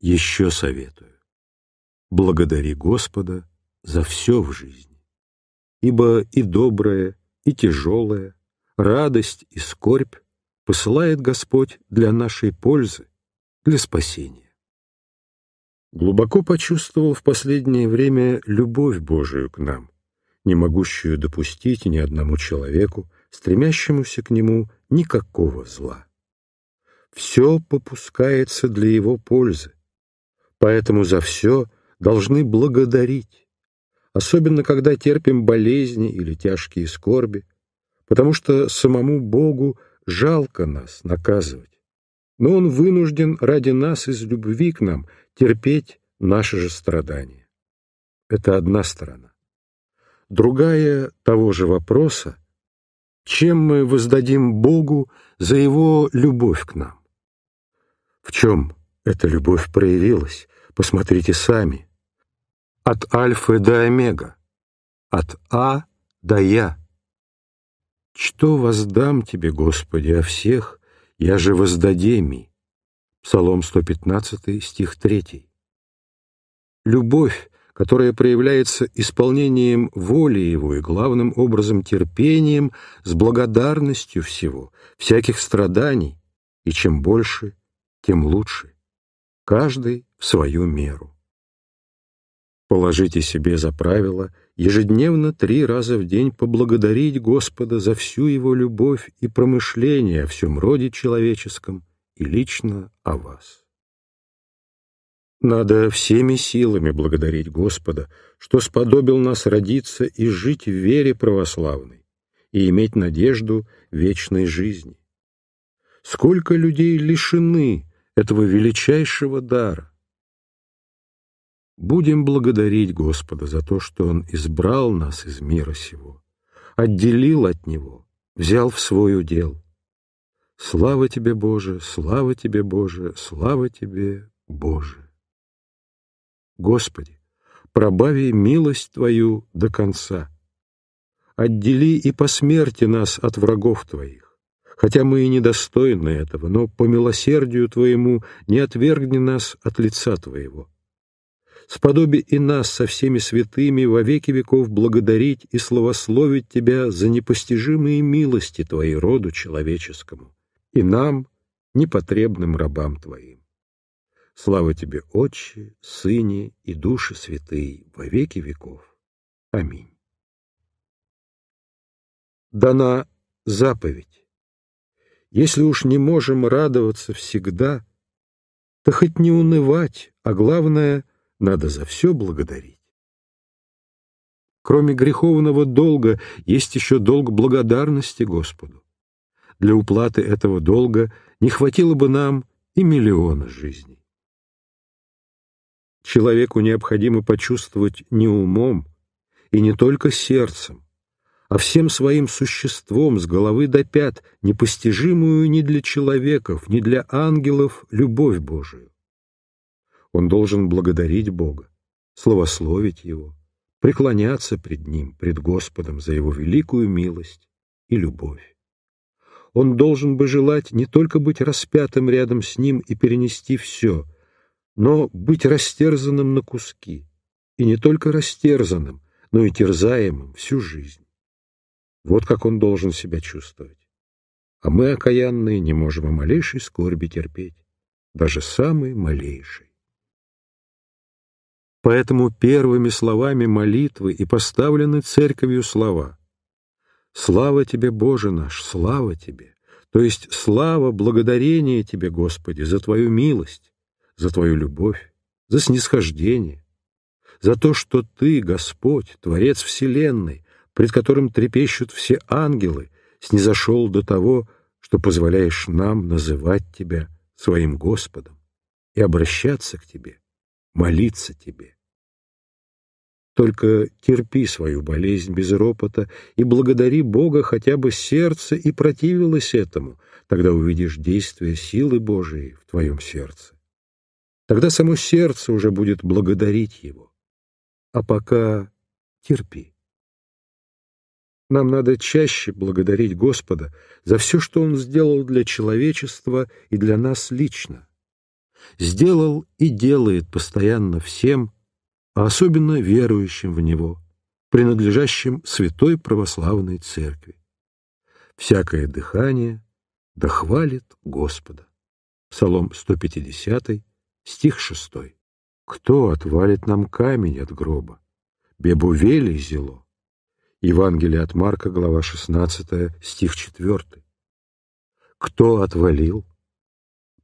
еще советую. Благодари Господа за все в жизни, ибо и доброе, и тяжелое, радость и скорбь посылает Господь для нашей пользы, для спасения. Глубоко почувствовал в последнее время любовь Божию к нам, не могущую допустить ни одному человеку, стремящемуся к нему никакого зла. Все попускается для его пользы, Поэтому за все должны благодарить, особенно когда терпим болезни или тяжкие скорби, потому что самому Богу жалко нас наказывать. Но Он вынужден ради нас из любви к нам терпеть наши же страдания. Это одна сторона. Другая того же вопроса — чем мы воздадим Богу за Его любовь к нам? В чем эта любовь проявилась? Посмотрите сами. От альфы до омега, от А до Я. Что воздам Тебе, Господи, о всех, я же воздадеми. Псалом 115, стих 3. Любовь, которая проявляется исполнением воли Его и, главным образом, терпением с благодарностью всего, всяких страданий, и чем больше, тем лучше. Каждый в свою меру. Положите себе за правило ежедневно три раза в день поблагодарить Господа за всю Его любовь и промышление о всем роде человеческом и лично о вас. Надо всеми силами благодарить Господа, что сподобил нас родиться и жить в вере православной и иметь надежду вечной жизни. Сколько людей лишены этого величайшего дара, Будем благодарить Господа за то, что Он избрал нас из мира сего, отделил от Него, взял в свой удел. Слава Тебе, Боже, слава Тебе, Боже, слава Тебе, Боже! Господи, пробави милость Твою до конца. Отдели и по смерти нас от врагов Твоих. Хотя мы и недостойны этого, но по милосердию Твоему не отвергни нас от лица Твоего сподоби и нас со всеми святыми во веки веков благодарить и славословить Тебя за непостижимые милости Твоей роду человеческому и нам, непотребным рабам Твоим. Слава Тебе, Отче, Сыне и Души Святые, во веки веков. Аминь. Дана заповедь. Если уж не можем радоваться всегда, то хоть не унывать, а главное — надо за все благодарить. Кроме греховного долга есть еще долг благодарности Господу. Для уплаты этого долга не хватило бы нам и миллиона жизней. Человеку необходимо почувствовать не умом и не только сердцем, а всем своим существом с головы до пят непостижимую ни для человеков, ни для ангелов любовь Божию. Он должен благодарить Бога, словословить Его, преклоняться пред Ним, пред Господом за Его великую милость и любовь. Он должен бы желать не только быть распятым рядом с Ним и перенести все, но быть растерзанным на куски, и не только растерзанным, но и терзаемым всю жизнь. Вот как он должен себя чувствовать. А мы, окаянные, не можем и малейшей скорби терпеть, даже самой малейшей. Поэтому первыми словами молитвы и поставлены церковью слова «Слава Тебе, Боже наш, слава Тебе!» То есть слава, благодарение Тебе, Господи, за Твою милость, за Твою любовь, за снисхождение, за то, что Ты, Господь, Творец Вселенной, пред которым трепещут все ангелы, снизошел до того, что позволяешь нам называть Тебя своим Господом и обращаться к Тебе молиться тебе. Только терпи свою болезнь без ропота и благодари Бога хотя бы сердце и противилось этому, тогда увидишь действие силы Божией в твоем сердце. Тогда само сердце уже будет благодарить его. А пока терпи. Нам надо чаще благодарить Господа за все, что Он сделал для человечества и для нас лично сделал и делает постоянно всем, а особенно верующим в Него, принадлежащим Святой Православной Церкви. «Всякое дыхание да хвалит Господа». Псалом 150, стих 6. «Кто отвалит нам камень от гроба? Бебувели зело». Евангелие от Марка, глава 16, стих 4. «Кто отвалил?»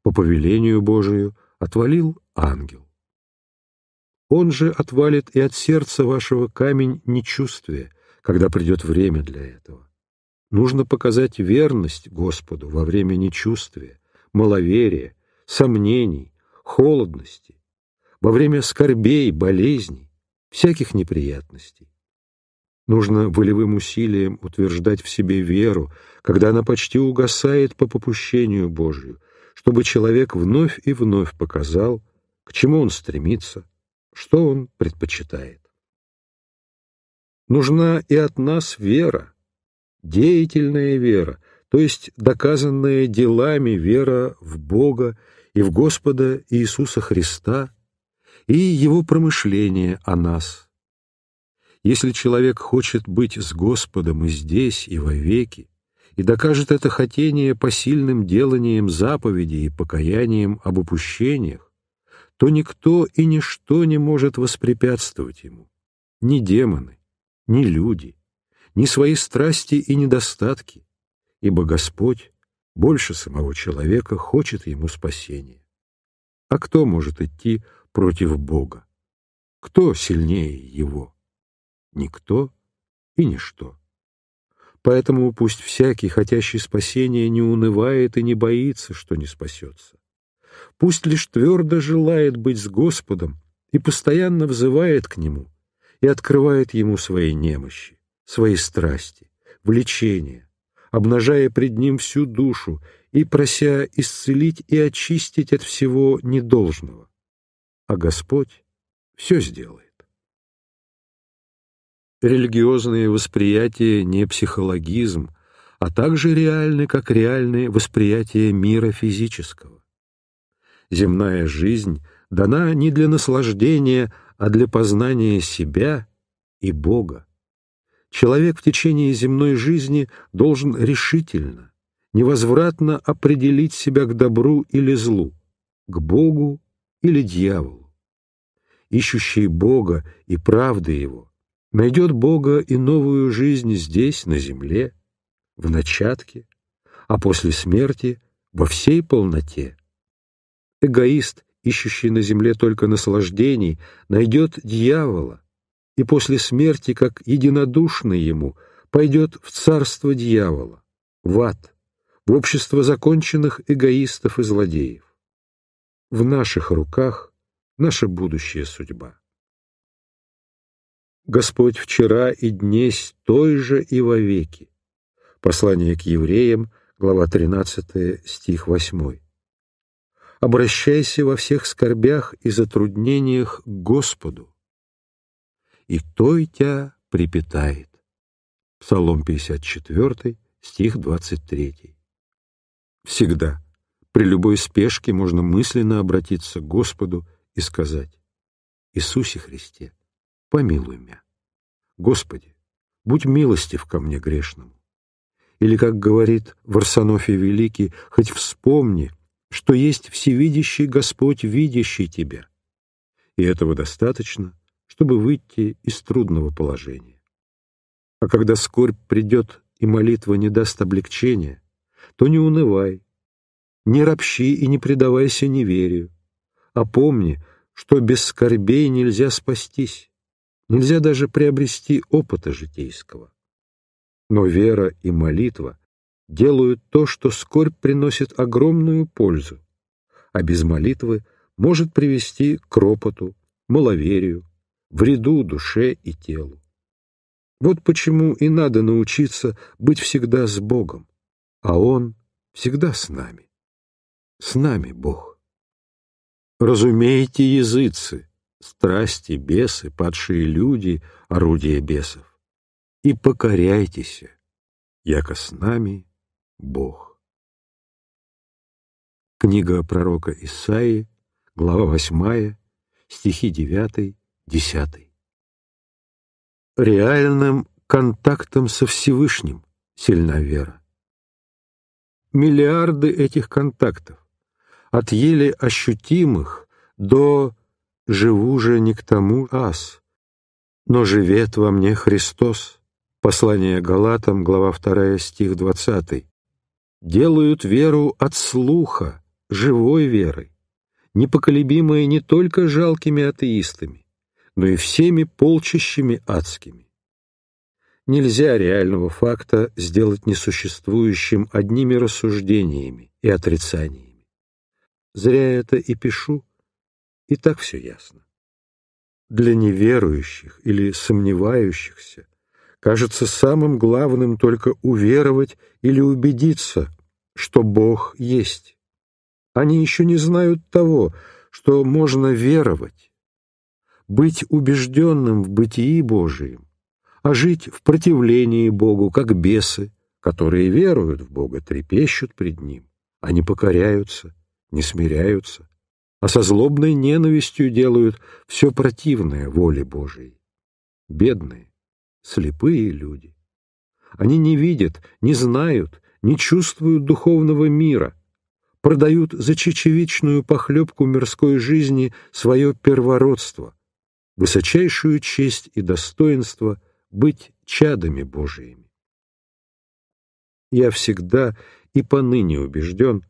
по повелению Божию, отвалил ангел. Он же отвалит и от сердца вашего камень нечувствия, когда придет время для этого. Нужно показать верность Господу во время нечувствия, маловерия, сомнений, холодности, во время скорбей, болезней, всяких неприятностей. Нужно волевым усилием утверждать в себе веру, когда она почти угасает по попущению Божию, чтобы человек вновь и вновь показал, к чему он стремится, что он предпочитает. Нужна и от нас вера, деятельная вера, то есть доказанная делами вера в Бога и в Господа Иисуса Христа и Его промышление о нас. Если человек хочет быть с Господом и здесь, и вовеки, и докажет это хотение посильным деланием заповеди и покаянием об упущениях, то никто и ничто не может воспрепятствовать ему, ни демоны, ни люди, ни свои страсти и недостатки, ибо Господь больше самого человека хочет ему спасения. А кто может идти против Бога? Кто сильнее его? Никто и ничто. Поэтому пусть всякий, хотящий спасения, не унывает и не боится, что не спасется. Пусть лишь твердо желает быть с Господом и постоянно взывает к Нему и открывает Ему свои немощи, свои страсти, влечения, обнажая пред Ним всю душу и прося исцелить и очистить от всего недолжного. А Господь все сделает религиозные восприятия не психологизм, а также реальны, как реальные восприятия мира физического. Земная жизнь дана не для наслаждения, а для познания себя и Бога. Человек в течение земной жизни должен решительно, невозвратно определить себя к добру или злу, к Богу или дьяволу. ищущий Бога и правды Его найдет Бога и новую жизнь здесь, на земле, в начатке, а после смерти во всей полноте. Эгоист, ищущий на земле только наслаждений, найдет дьявола, и после смерти, как единодушный ему, пойдет в царство дьявола, в ад, в общество законченных эгоистов и злодеев. В наших руках наша будущая судьба. Господь вчера и днесь той же и вовеки. Послание к евреям, глава 13, стих 8. Обращайся во всех скорбях и затруднениях к Господу, и Той тебя припитает. Псалом 54, стих 23. Всегда, при любой спешке, можно мысленно обратиться к Господу и сказать «Иисусе Христе, помилуй меня». «Господи, будь милостив ко мне грешному». Или, как говорит Варсонофий Великий, «Хоть вспомни, что есть всевидящий Господь, видящий тебя». И этого достаточно, чтобы выйти из трудного положения. А когда скорбь придет и молитва не даст облегчения, то не унывай, не ропщи и не предавайся неверию, а помни, что без скорбей нельзя спастись нельзя даже приобрести опыта житейского. Но вера и молитва делают то, что скорбь приносит огромную пользу, а без молитвы может привести к ропоту, маловерию, вреду душе и телу. Вот почему и надо научиться быть всегда с Богом, а Он всегда с нами. С нами Бог. Разумейте, языцы, страсти, бесы, падшие люди, орудия бесов. И покоряйтесь, яко с нами Бог. Книга пророка Исаии, глава 8, стихи 9, 10. Реальным контактом со Всевышним сильна вера. Миллиарды этих контактов, от еле ощутимых до живу же не к тому ас, но живет во мне Христос». Послание Галатам, глава 2, стих 20. «Делают веру от слуха, живой верой, непоколебимой не только жалкими атеистами, но и всеми полчищами адскими. Нельзя реального факта сделать несуществующим одними рассуждениями и отрицаниями. Зря это и пишу, и так все ясно. Для неверующих или сомневающихся кажется самым главным только уверовать или убедиться, что Бог есть. Они еще не знают того, что можно веровать, быть убежденным в бытии Божием, а жить в противлении Богу, как бесы, которые веруют в Бога, трепещут пред Ним, они а покоряются, не смиряются, а со злобной ненавистью делают все противное воле Божией. Бедные, слепые люди. Они не видят, не знают, не чувствуют духовного мира, продают за чечевичную похлебку мирской жизни свое первородство, высочайшую честь и достоинство быть чадами Божиими. Я всегда и поныне убежден,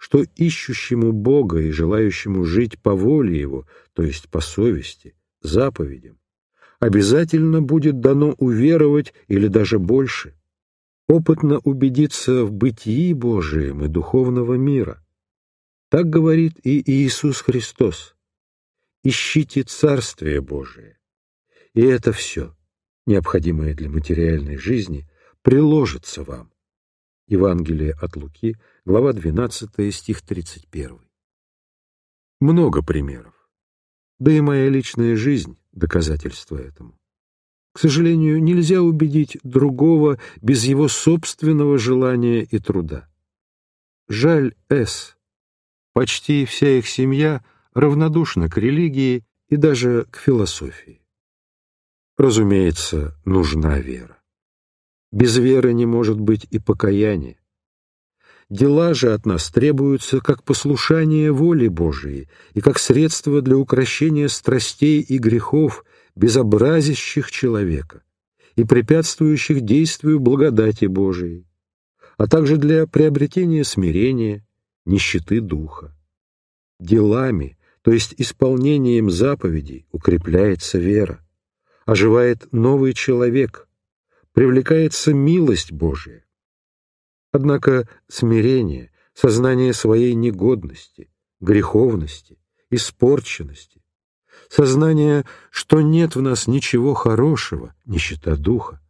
что ищущему Бога и желающему жить по воле Его, то есть по совести, заповедям, обязательно будет дано уверовать или даже больше, опытно убедиться в бытии Божием и духовного мира. Так говорит и Иисус Христос. «Ищите Царствие Божие». И это все, необходимое для материальной жизни, приложится вам Евангелие от Луки, глава 12, стих 31. Много примеров. Да и моя личная жизнь — доказательство этому. К сожалению, нельзя убедить другого без его собственного желания и труда. Жаль С. Почти вся их семья равнодушна к религии и даже к философии. Разумеется, нужна вера. Без веры не может быть и покаяния. Дела же от нас требуются как послушание воли Божией и как средство для укрощения страстей и грехов, безобразящих человека и препятствующих действию благодати Божией, а также для приобретения смирения, нищеты духа. Делами, то есть исполнением заповедей, укрепляется вера, оживает новый человек – привлекается милость Божия. Однако смирение, сознание своей негодности, греховности, испорченности, сознание, что нет в нас ничего хорошего, нищета духа,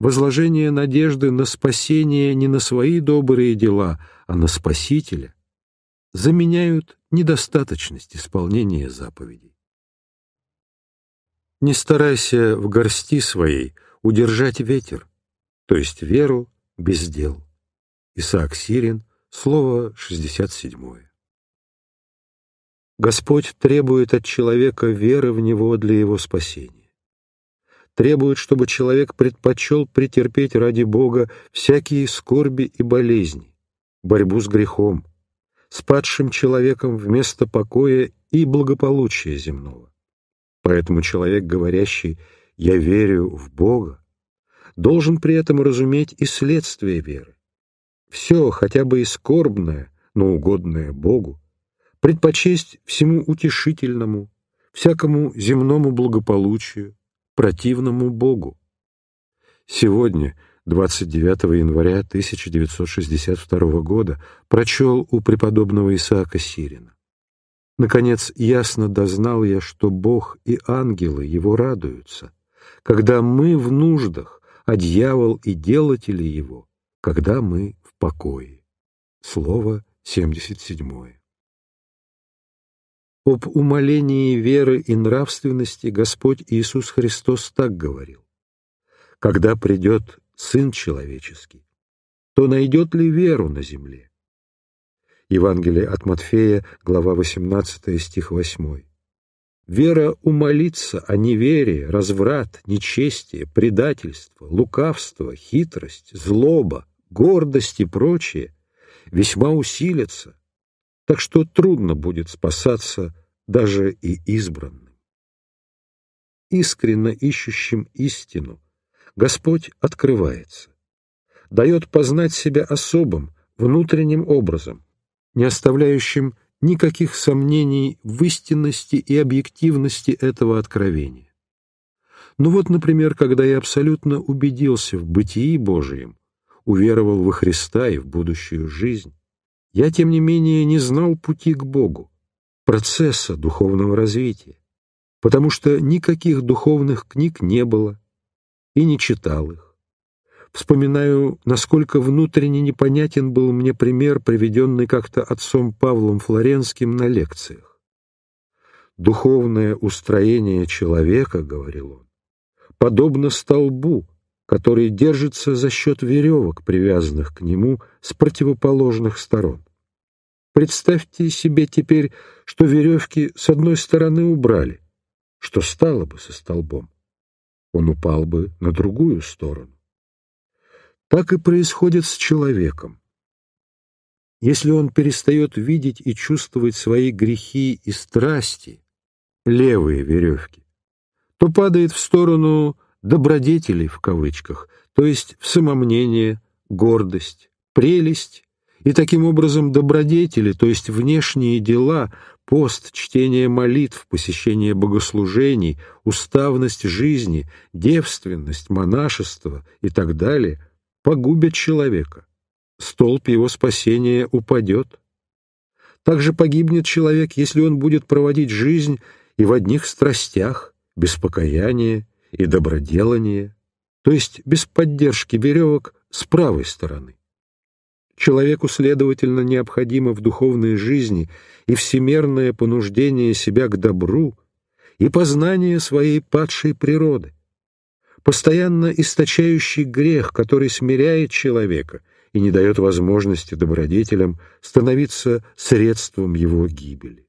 возложение надежды на спасение не на свои добрые дела, а на Спасителя, заменяют недостаточность исполнения заповедей. Не старайся в горсти своей удержать ветер, то есть веру без дел. Исаак Сирин, слово 67. Господь требует от человека веры в Него для его спасения. Требует, чтобы человек предпочел претерпеть ради Бога всякие скорби и болезни, борьбу с грехом, с падшим человеком вместо покоя и благополучия земного. Поэтому человек, говорящий «я верю в Бога», должен при этом разуметь и следствие веры. Все, хотя бы и скорбное, но угодное Богу, предпочесть всему утешительному, всякому земному благополучию, противному Богу. Сегодня, 29 января 1962 года, прочел у преподобного Исаака Сирина. Наконец, ясно дознал я, что Бог и ангелы его радуются — когда мы в нуждах, а дьявол и делатели его, когда мы в покое. Слово 77. Об умолении веры и нравственности Господь Иисус Христос так говорил. «Когда придет Сын Человеческий, то найдет ли веру на земле?» Евангелие от Матфея, глава 18, стих 8. Вера умолится о неверии, разврат, нечестие, предательство, лукавство, хитрость, злоба, гордость и прочее весьма усилится, так что трудно будет спасаться даже и избранным. Искренно ищущим истину Господь открывается, дает познать себя особым, внутренним образом, не оставляющим никаких сомнений в истинности и объективности этого откровения. Ну вот, например, когда я абсолютно убедился в бытии Божьем, уверовал во Христа и в будущую жизнь, я, тем не менее, не знал пути к Богу, процесса духовного развития, потому что никаких духовных книг не было и не читал их. Вспоминаю, насколько внутренне непонятен был мне пример, приведенный как-то отцом Павлом Флоренским на лекциях. «Духовное устроение человека, — говорил он, — подобно столбу, который держится за счет веревок, привязанных к нему с противоположных сторон. Представьте себе теперь, что веревки с одной стороны убрали. Что стало бы со столбом? Он упал бы на другую сторону. Так и происходит с человеком. Если он перестает видеть и чувствовать свои грехи и страсти, левые веревки, то падает в сторону «добродетелей» в кавычках, то есть в самомнение, гордость, прелесть, и таким образом добродетели, то есть внешние дела, пост, чтение молитв, посещение богослужений, уставность жизни, девственность, монашество и так далее – погубят человека. Столб его спасения упадет. Также погибнет человек, если он будет проводить жизнь и в одних страстях, без покаяния и доброделания, то есть без поддержки веревок с правой стороны. Человеку, следовательно, необходимо в духовной жизни и всемерное понуждение себя к добру, и познание своей падшей природы, постоянно источающий грех, который смиряет человека и не дает возможности добродетелям становиться средством его гибели.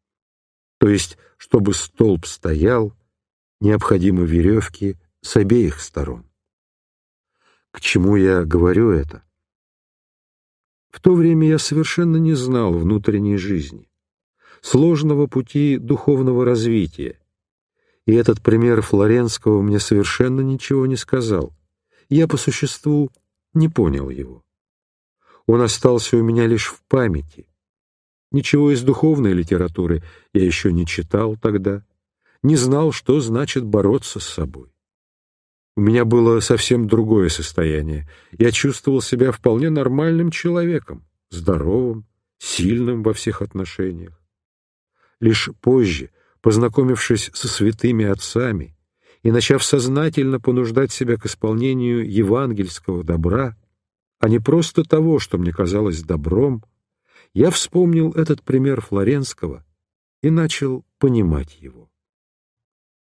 То есть, чтобы столб стоял, необходимы веревки с обеих сторон. К чему я говорю это? В то время я совершенно не знал внутренней жизни, сложного пути духовного развития, и этот пример Флоренского мне совершенно ничего не сказал. Я по существу не понял его. Он остался у меня лишь в памяти. Ничего из духовной литературы я еще не читал тогда, не знал, что значит бороться с собой. У меня было совсем другое состояние. Я чувствовал себя вполне нормальным человеком, здоровым, сильным во всех отношениях. Лишь позже, познакомившись со святыми отцами и начав сознательно понуждать себя к исполнению евангельского добра, а не просто того, что мне казалось добром, я вспомнил этот пример Флоренского и начал понимать его.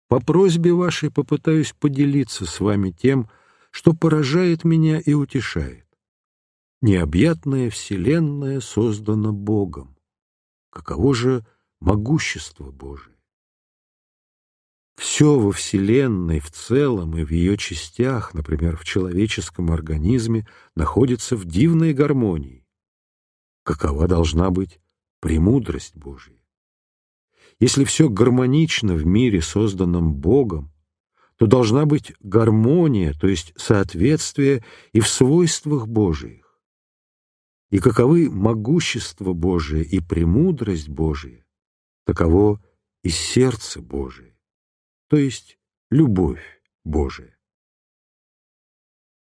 По просьбе вашей попытаюсь поделиться с вами тем, что поражает меня и утешает. Необъятная Вселенная создана Богом. Каково же могущество Божие? Все во Вселенной в целом и в ее частях, например, в человеческом организме, находится в дивной гармонии. Какова должна быть премудрость Божья? Если все гармонично в мире, созданном Богом, то должна быть гармония, то есть соответствие и в свойствах Божьих. И каковы могущество Божие и премудрость Божия, таково и сердце Божие то есть любовь Божия.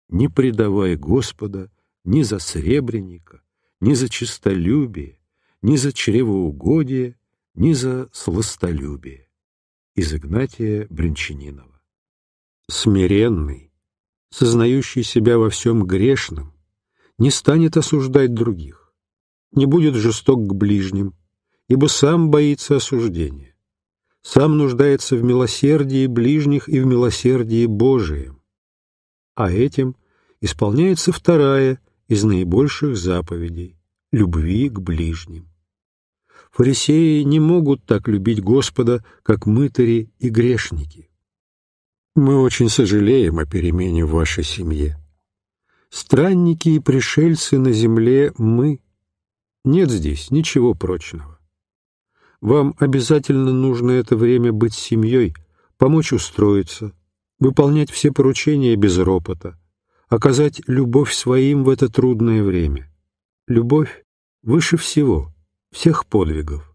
Не предавай Господа ни за сребреника, ни за честолюбие, ни за чревоугодие, ни за сластолюбие. Из Игнатия Бринчанинова. Смиренный, сознающий себя во всем грешным, не станет осуждать других, не будет жесток к ближним, ибо сам боится осуждения сам нуждается в милосердии ближних и в милосердии Божием. А этим исполняется вторая из наибольших заповедей — любви к ближним. Фарисеи не могут так любить Господа, как мытари и грешники. Мы очень сожалеем о перемене в вашей семье. Странники и пришельцы на земле мы. Нет здесь ничего прочного. Вам обязательно нужно это время быть семьей, помочь устроиться, выполнять все поручения без ропота, оказать любовь своим в это трудное время. Любовь выше всего, всех подвигов.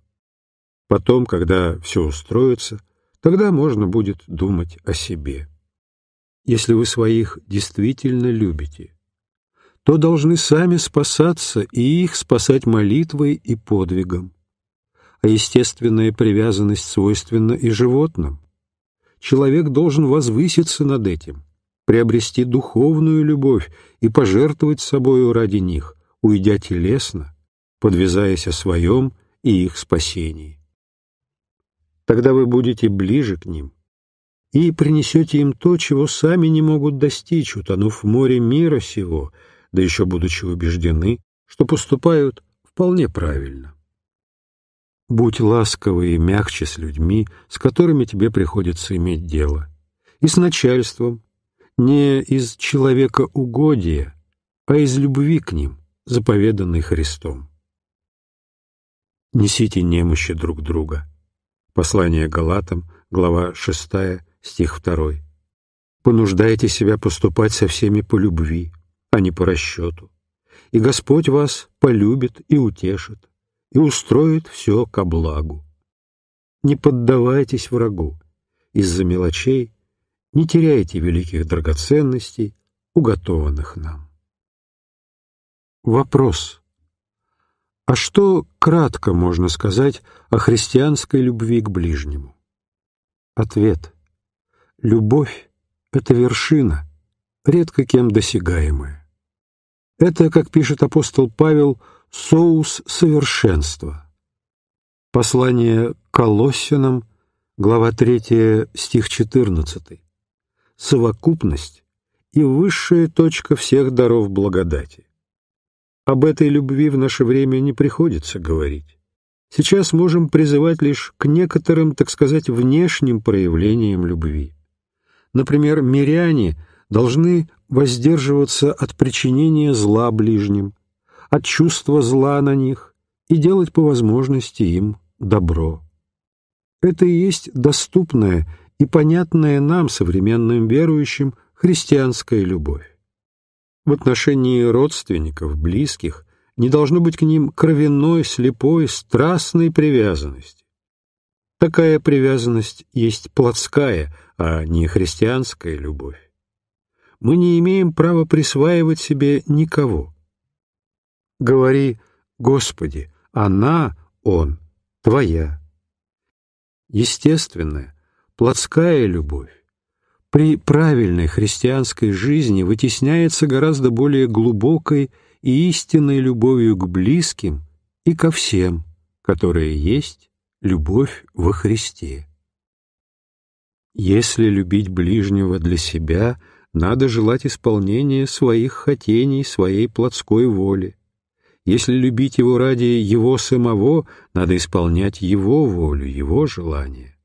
Потом, когда все устроится, тогда можно будет думать о себе. Если вы своих действительно любите, то должны сами спасаться и их спасать молитвой и подвигом а естественная привязанность свойственна и животным. Человек должен возвыситься над этим, приобрести духовную любовь и пожертвовать собою ради них, уйдя телесно, подвязаясь о своем и их спасении. Тогда вы будете ближе к ним и принесете им то, чего сами не могут достичь, утонув в море мира сего, да еще будучи убеждены, что поступают вполне правильно. Будь ласковый и мягче с людьми, с которыми тебе приходится иметь дело. И с начальством. Не из человека угодия, а из любви к ним, заповеданной Христом. Несите немощи друг друга. Послание Галатам, глава 6, стих 2. Понуждайте себя поступать со всеми по любви, а не по расчету. И Господь вас полюбит и утешит и устроит все ко благу. Не поддавайтесь врагу из-за мелочей, не теряйте великих драгоценностей, уготованных нам. Вопрос. А что кратко можно сказать о христианской любви к ближнему? Ответ. Любовь — это вершина, редко кем досягаемая. Это, как пишет апостол Павел, Соус совершенства. Послание Колоссянам, глава 3, стих 14. Совокупность и высшая точка всех даров благодати. Об этой любви в наше время не приходится говорить. Сейчас можем призывать лишь к некоторым, так сказать, внешним проявлениям любви. Например, миряне должны воздерживаться от причинения зла ближним, от чувства зла на них и делать по возможности им добро. Это и есть доступная и понятная нам, современным верующим, христианская любовь. В отношении родственников, близких, не должно быть к ним кровяной, слепой, страстной привязанности. Такая привязанность есть плотская, а не христианская любовь. Мы не имеем права присваивать себе никого – Говори, Господи, она, он, твоя. Естественная, плотская любовь при правильной христианской жизни вытесняется гораздо более глубокой и истинной любовью к близким и ко всем, которые есть любовь во Христе. Если любить ближнего для себя, надо желать исполнения своих хотений, своей плотской воли. Если любить его ради его самого, надо исполнять его волю, его желание.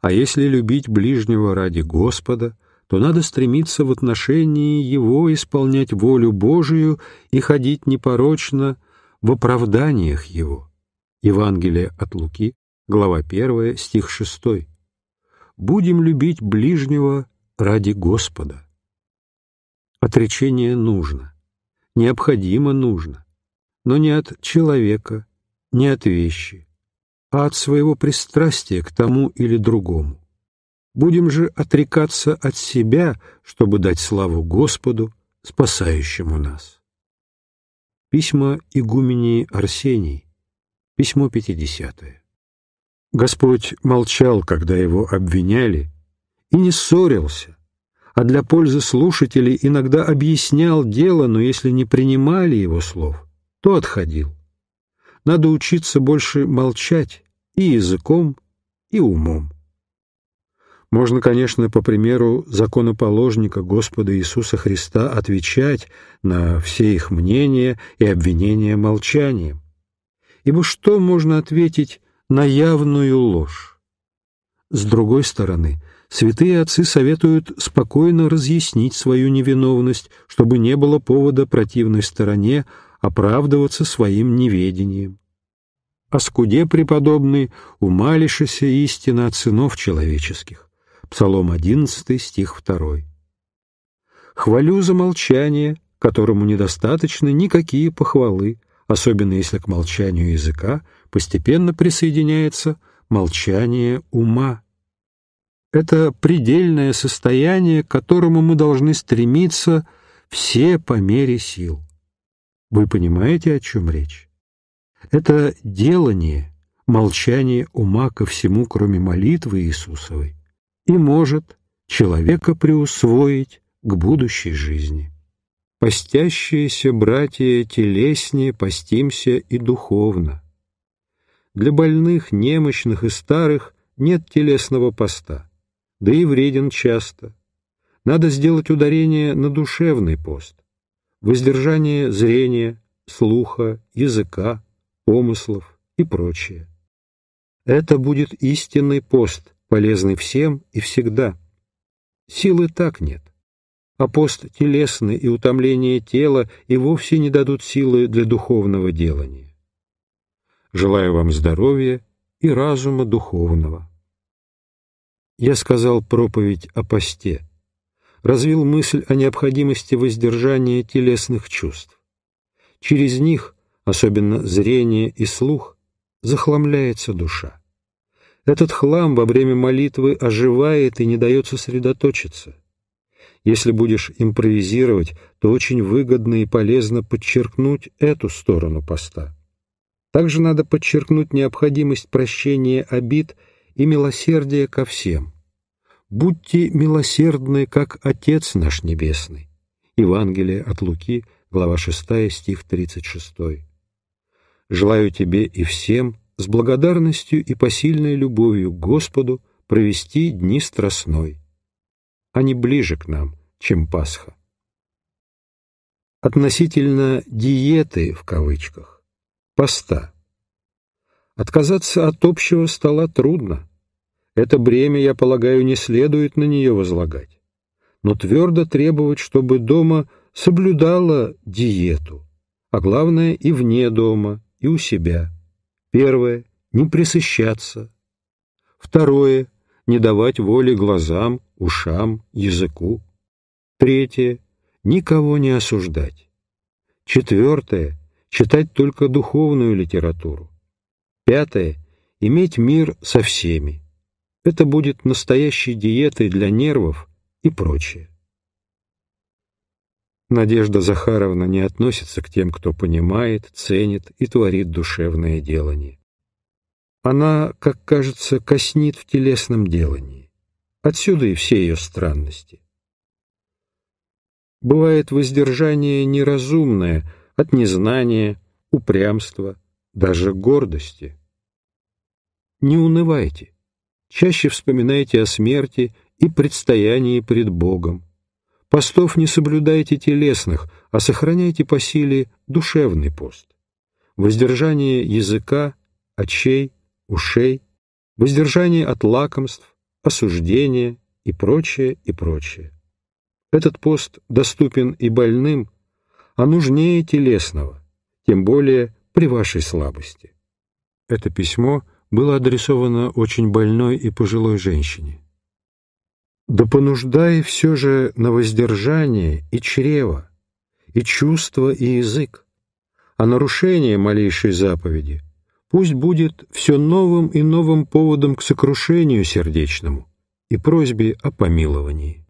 А если любить ближнего ради Господа, то надо стремиться в отношении его исполнять волю Божию и ходить непорочно в оправданиях его. Евангелие от Луки, глава 1, стих 6. «Будем любить ближнего ради Господа». Отречение нужно, необходимо нужно но не от человека, не от вещи, а от своего пристрастия к тому или другому. Будем же отрекаться от себя, чтобы дать славу Господу, спасающему нас. Письма Игумени Арсений, письмо 50. Господь молчал, когда его обвиняли, и не ссорился, а для пользы слушателей иногда объяснял дело, но если не принимали его слов, то отходил. Надо учиться больше молчать и языком, и умом. Можно, конечно, по примеру законоположника Господа Иисуса Христа отвечать на все их мнения и обвинения молчанием. Ибо что можно ответить на явную ложь? С другой стороны, святые отцы советуют спокойно разъяснить свою невиновность, чтобы не было повода противной стороне оправдываться своим неведением. О скуде преподобный умалишися истина от сынов человеческих. Псалом 11, стих 2. Хвалю за молчание, которому недостаточно никакие похвалы, особенно если к молчанию языка постепенно присоединяется молчание ума. Это предельное состояние, к которому мы должны стремиться все по мере сил. Вы понимаете, о чем речь? Это делание, молчание ума ко всему, кроме молитвы Иисусовой, и может человека приусвоить к будущей жизни. Постящиеся, братья, телеснее постимся и духовно. Для больных, немощных и старых нет телесного поста, да и вреден часто. Надо сделать ударение на душевный пост воздержание зрения, слуха, языка, помыслов и прочее. Это будет истинный пост, полезный всем и всегда. Силы так нет. А пост телесный и утомление тела и вовсе не дадут силы для духовного делания. Желаю вам здоровья и разума духовного. Я сказал проповедь о посте развил мысль о необходимости воздержания телесных чувств. Через них, особенно зрение и слух, захламляется душа. Этот хлам во время молитвы оживает и не дает сосредоточиться. Если будешь импровизировать, то очень выгодно и полезно подчеркнуть эту сторону поста. Также надо подчеркнуть необходимость прощения обид и милосердия ко всем будьте милосердны, как Отец наш Небесный». Евангелие от Луки, глава 6, стих 36. «Желаю тебе и всем с благодарностью и посильной любовью к Господу провести дни страстной. Они ближе к нам, чем Пасха. Относительно «диеты» в кавычках, поста. Отказаться от общего стола трудно, это бремя, я полагаю, не следует на нее возлагать, но твердо требовать, чтобы дома соблюдала диету, а главное и вне дома, и у себя. Первое – не пресыщаться. Второе – не давать воли глазам, ушам, языку. Третье – никого не осуждать. Четвертое – читать только духовную литературу. Пятое – иметь мир со всеми. Это будет настоящей диетой для нервов и прочее. Надежда Захаровна не относится к тем, кто понимает, ценит и творит душевное делание. Она, как кажется, коснит в телесном делании. Отсюда и все ее странности. Бывает воздержание неразумное от незнания, упрямства, даже гордости. Не унывайте чаще вспоминайте о смерти и предстоянии пред Богом. Постов не соблюдайте телесных, а сохраняйте по силе душевный пост. Воздержание языка, очей, ушей, воздержание от лакомств, осуждения и прочее, и прочее. Этот пост доступен и больным, а нужнее телесного, тем более при вашей слабости. Это письмо — было адресовано очень больной и пожилой женщине. «Да понуждай все же на воздержание и чрево, и чувство, и язык, а нарушение малейшей заповеди пусть будет все новым и новым поводом к сокрушению сердечному и просьбе о помиловании».